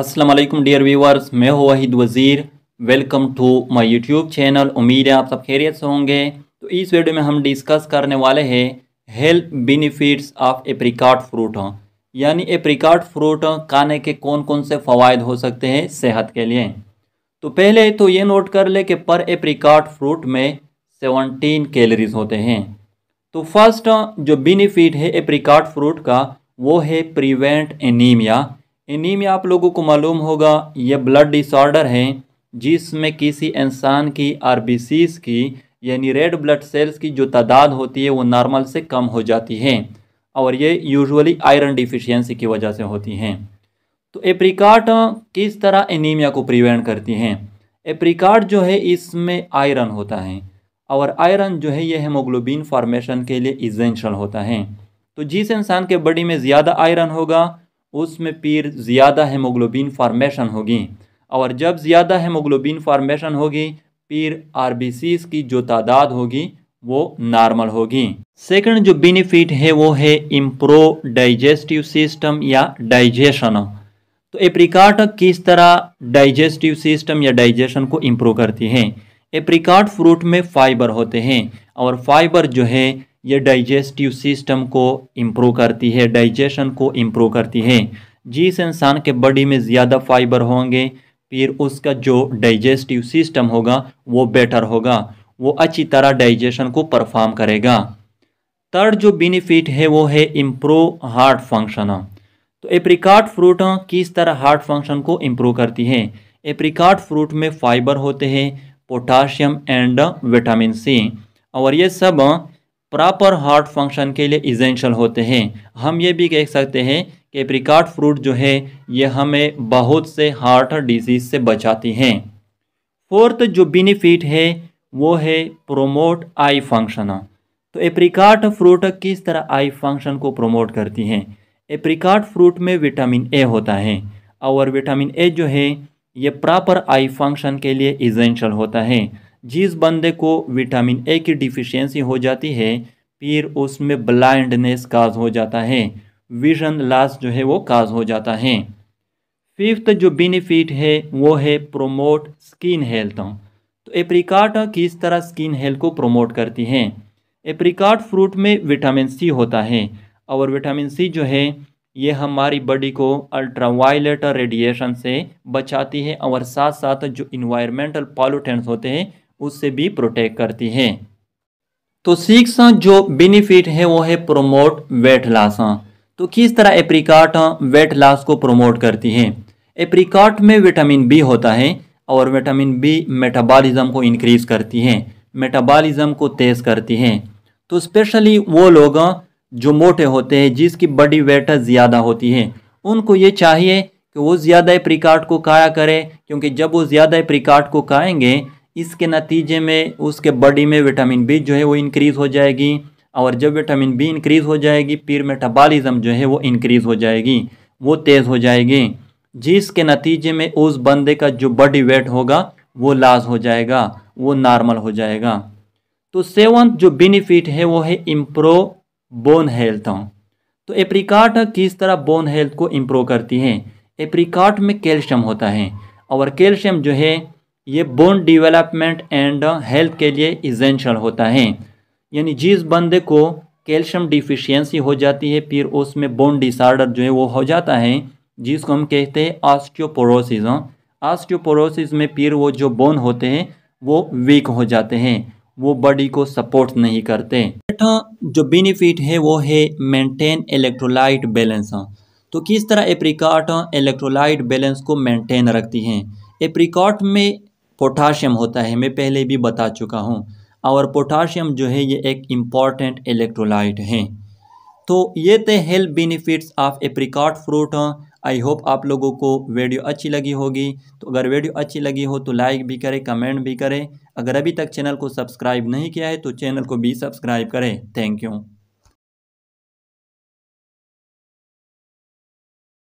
Aslam dear viewers मैं हूँ Wahid Wazir welcome to my YouTube channel उम्मीद है आप सब खैरियत से होंगे तो इस वीडियो में हम डिस्कस करने वाले हैं health benefits of apricot fruit यानी एप्रिकाट फ्रूट खाने के कौन कौन से फ़वाद हो सकते हैं सेहत के लिए तो पहले तो ये नोट कर ले कि पर एप्रिकाट फ्रूट में सेवनटीन कैलरीज होते हैं तो फर्स्ट जो बेनिफिट है एप्रिकाट फ्रूट का वो है प्रिवेंट एनीमिया एनीमिया आप लोगों को मालूम होगा ये ब्लड डिसऑर्डर है जिसमें किसी इंसान की आर की यानी रेड ब्लड सेल्स की जो तादाद होती है वो नॉर्मल से कम हो जाती है और ये यूजुअली आयरन डिफिशियंसी की वजह से होती हैं तो एप्रिकाट किस तरह एनीमिया को प्रिवेंट करती हैं एप्रिकाट जो है इसमें आयरन होता है और आयरन जो है ये हेमोग्लोबिन फॉर्मेशन के लिए इजेंशल होता है तो जिस इंसान के बॉडी में ज़्यादा आयरन होगा उसमें पीर ज़्यादा हेमोग्लोबिन फार्मेशन होगी और जब ज़्यादा हेमोग्लोबिन फार्मेशन होगी पीर आर की जो तादाद होगी वो नॉर्मल होगी सेकंड जो बेनिफिट है वो है इम्प्रो डाइजेस्टिव सिस्टम या डाइजेशन तो एप्रिकाट किस तरह डाइजेस्टिव सिस्टम या डाइजेशन को इम्प्रूव करती है एप्रिकाट फ्रूट में फाइबर होते हैं और फाइबर जो है ये डाइजेस्टिव सिस्टम को इम्प्रूव करती है डाइजेशन को इम्प्रूव करती है जिस इंसान के बॉडी में ज़्यादा फाइबर होंगे फिर उसका जो डाइजेस्टिव सिस्टम होगा वो बेटर होगा वो अच्छी तरह डाइजेशन को परफॉर्म करेगा थर्ड जो बेनिफिट है वो है इम्प्रूव हार्ट फंक्शन तो एप्रिकाट फ्रूट किस तरह हार्ट फंक्शन को इम्प्रूव करती है एप्रिकाट फ्रूट में फाइबर होते हैं पोटाशियम एंड विटामिन सी और ये सब प्रॉपर हार्ट फंक्शन के लिए इजेंशल होते हैं हम ये भी कह सकते हैं कि प्रिकाट फ्रूट जो है ये हमें बहुत से हार्ट डिजीज़ से बचाती हैं फोर्थ जो बेनिफिट है वो है प्रोमोट आई फंक्शन तो एप्रिकाट फ्रूट किस तरह आई फंक्शन को प्रोमोट करती हैं एप्रिकाट फ्रूट में विटामिन ए होता है और विटामिन ए जो है ये प्रॉपर आई फंक्शन के लिए इजेंशल होता है जिस बंदे को विटामिन ए की डिफिशियंसी हो जाती है फिर उसमें ब्लाइंडनेस काज हो जाता है विजन लॉस जो है वो काज हो जाता है फिफ्थ जो बेनिफिट है वो है प्रोमोट स्किन हेल्थ तो एप्रिकाट किस तरह स्किन हेल्थ को प्रोमोट करती है एप्रिकाट फ्रूट में विटामिन सी होता है और विटामिन सी जो है ये हमारी बॉडी को अल्ट्रावायलेट रेडिएशन से बचाती है और साथ साथ जो इन्वायरमेंटल पॉल्यूटेंट्स होते हैं उससे भी प्रोटेक्ट करती है तो सिक्स जो बेनिफिट है वो है प्रोमोट वेट लॉस तो किस तरह एप्रिकॉट वेट लॉस को प्रोमोट करती है एप्रिकॉट में विटामिन बी होता है और विटामिन बी मेटाबॉलिज्म को इंक्रीज करती है मेटाबॉलिज्म को तेज़ करती है तो स्पेशली वो लोग जो मोटे होते हैं जिसकी बॉडी वेट ज़्यादा होती है उनको ये चाहिए कि वो ज़्यादा एप्रिकॉट को काया करें क्योंकि जब वो ज़्यादा एप्रिकॉट को काएँगे इसके नतीजे में उसके बॉडी में विटामिन बी जो है वो इनक्रीज़ हो जाएगी और जब विटामिन बी इंक्रीज़ हो जाएगी फिर मेटाबॉलिज्म जो है वो इंक्रीज़ हो जाएगी वो तेज़ हो जाएगी जिसके नतीजे में उस बंदे का जो बॉडी वेट होगा वो लाज हो जाएगा वो नॉर्मल हो जाएगा तो सेवंथ जो बेनिफिट है वो है इम्प्रो बोन हेल्थ तो एप्रिकाट किस तरह बोन हेल्थ को इम्प्रूव करती है एप्रिकाट में कैल्शियम होता है और कैल्शियम जो है ये बोन डेवलपमेंट एंड हेल्थ के लिए इजेंशल होता है यानी जिस बंदे को कैल्शियम डिफिशियंसी हो जाती है फिर उसमें बोन डिसऑर्डर जो है वो हो जाता है जिसको हम कहते हैं ऑस्टियोपोरोसिस ऑस्टियोपोरोसिस uh, में फिर वो जो बोन होते हैं वो वीक हो जाते हैं वो बॉडी को सपोर्ट नहीं करते uh, जो बेनिफिट है वो है मेंटेन इलेक्ट्रोलाइट बैलेंस तो किस तरह एप्रिकॉट इलेक्ट्रोलाइट बैलेंस को मेंटेन रखती हैं एप्रिकॉट में पोटाशियम होता है मैं पहले भी बता चुका हूँ और पोटाशियम जो है ये एक इम्पॉर्टेंट इलेक्ट्रोलाइट है तो ये थे health benefits of apricot fruit I hope आप लोगों को वीडियो अच्छी लगी होगी तो अगर वीडियो अच्छी लगी हो तो लाइक भी करें कमेंट भी करें अगर अभी तक चैनल को सब्सक्राइब नहीं किया है तो चैनल को भी सब्सक्राइब करें थैंक यू